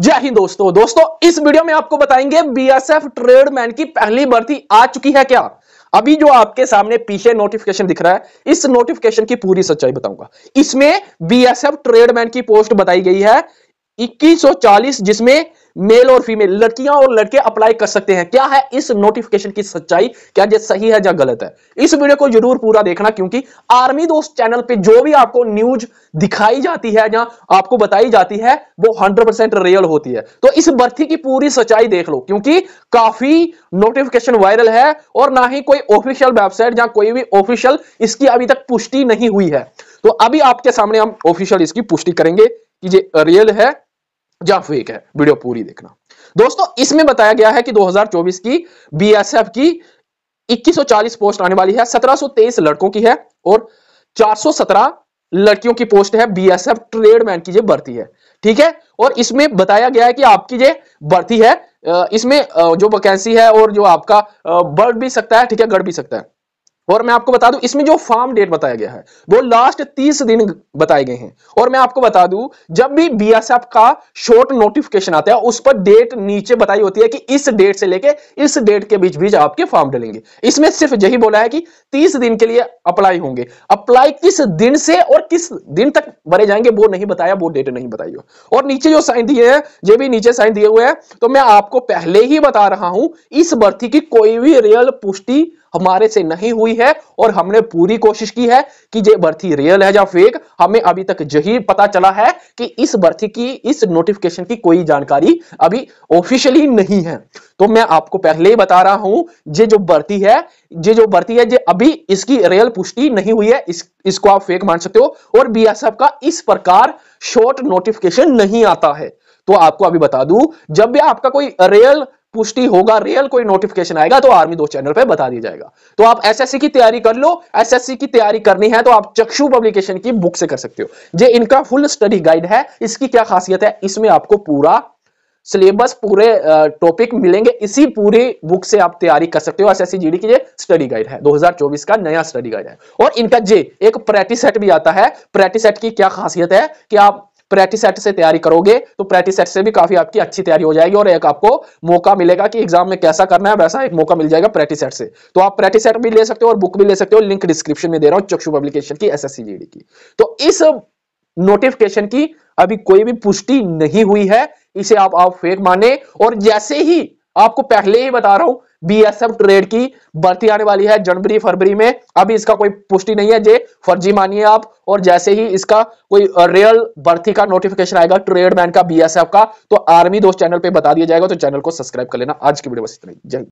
जय हिंद दोस्तों दोस्तों इस वीडियो में आपको बताएंगे बीएसएफ ट्रेडमैन की पहली भर्ती आ चुकी है क्या अभी जो आपके सामने पीछे नोटिफिकेशन दिख रहा है इस नोटिफिकेशन की पूरी सच्चाई बताऊंगा इसमें बीएसएफ ट्रेडमैन की पोस्ट बताई गई है 2140 जिसमें मेल और फीमेल लड़कियां और लड़के अप्लाई कर सकते हैं क्या है इस नोटिफिकेशन की सच्चाई क्या ये सही है या गलत है इस वीडियो को जरूर पूरा देखना क्योंकि आर्मी दोस्त चैनल पे जो भी आपको न्यूज दिखाई जाती है या आपको बताई जाती है वो 100% रियल होती है तो इस भर्ती की पूरी सच्चाई देख लो क्योंकि काफी नोटिफिकेशन वायरल है और ना ही कोई ऑफिशियल वेबसाइट या कोई भी ऑफिशियल इसकी अभी तक पुष्टि नहीं हुई है तो अभी आपके सामने हम ऑफिशियल इसकी पुष्टि करेंगे कि ये रियल है या फेक है वीडियो पूरी देखना दोस्तों इसमें बताया गया है कि 2024 की बीएसएफ की 2140 पोस्ट आने वाली है 1723 लड़कों की है और 417 लड़कियों की पोस्ट है बीएसएफ ट्रेडमैन की जो भर्ती है ठीक है और इसमें बताया गया है कि आपकी जो भर्ती है इसमें जो वैकेंसी है और जो आपका बढ़ भी सकता है ठीक है गढ़ भी सकता है और मैं आपको बता दूं इसमें जो फार्म डेट बताया गया है वो लास्ट तीस दिन बताए गए हैं और मैं आपको बता दूं जब भी बीएसएफ का शॉर्ट नोटिफिकेशन आता है उस पर डेट नीचे बताई होती है कि इस डेट से लेके इस डेट के बीच बीच आपके फॉर्म डलेंगे इसमें सिर्फ यही बोला है कि तीस दिन के लिए अप्लाई होंगे अप्लाई किस दिन से और किस दिन तक भरे जाएंगे वो नहीं बताया वो डेट नहीं बताई और नीचे जो साइन दिए हैं ये भी नीचे साइन दिए हुए हैं तो मैं आपको पहले ही बता रहा हूं इस भर्ती की कोई भी रियल पुष्टि हमारे से नहीं हुई है और हमने पूरी कोशिश की है कि ये भर्ती रियल है या फेक हमें अभी तक यही पता चला है कि इस भर्ती की इस नोटिफिकेशन की कोई जानकारी अभी ऑफिशियली नहीं है तो मैं आपको पहले ही बता रहा हूं ये जो भर्ती है ये जो भर्ती है ये अभी इसकी रियल पुष्टि नहीं हुई है इस इसको आप फेक मान सकते हो और बी का इस प्रकार शॉर्ट नोटिफिकेशन नहीं आता है तो आपको अभी बता दूं जब भी आपका कोई रियल पुष्टि होगा रियल कोई नोटिफिकेशन आएगा तो आर्मी दो चैनल पे बता दिया जाएगा तो आप एसएससी की तैयारी कर लो एसएससी की तैयारी करनी है तो आप चक्षु पब्लिकेशन की बुक से कर सकते हो ये इनका फुल स्टडी गाइड है इसकी क्या खासियत है इसमें आपको पूरा सिलेबस पूरे टॉपिक मिलेंगे इसी पूरी बुक से आप तैयारी कर सकते हो एस एस एसएससी जीडी की ये स्टडी गाइड है 2024 का नया स्टडी गाइड है और इनका जे एक प्रैक्टिस सेट भी आता है प्रैक्टिस सेट की क्या खासियत है कि आप प्रैक्टिस सेट से तैयारी करोगे तो प्रैक्टिस सेट से भी काफी आपकी अच्छी तैयारी हो जाएगी और एक आपको मौका मिलेगा कि एग्जाम में कैसा करना है वैसा एक मौका मिल जाएगा प्रैक्टिस सेट से तो आप प्रैक्टिस सेट भी ले सकते हो और बुक भी ले सकते हो लिंक डिस्क्रिप्शन में दे रहा हूँ चक्षु पब्लिकेशन की एस की तो इस नोटिफिकेशन की अभी कोई भी पुष्टि नहीं हुई है इसे आप आप फेक माने और जैसे ही आपको पहले ही बता रहा हूं बीएसएफ ट्रेड की भर्ती आने वाली है जनवरी फरवरी में अभी इसका कोई पुष्टि नहीं है जे फर्जी मानिए आप और जैसे ही इसका कोई रियल भर्ती का नोटिफिकेशन आएगा ट्रेडमैन का बीएसएफ का तो आर्मी दोस्त चैनल पे बता दिया जाएगा तो चैनल को सब्सक्राइब कर लेना आज की वीडियो बस इतनी जय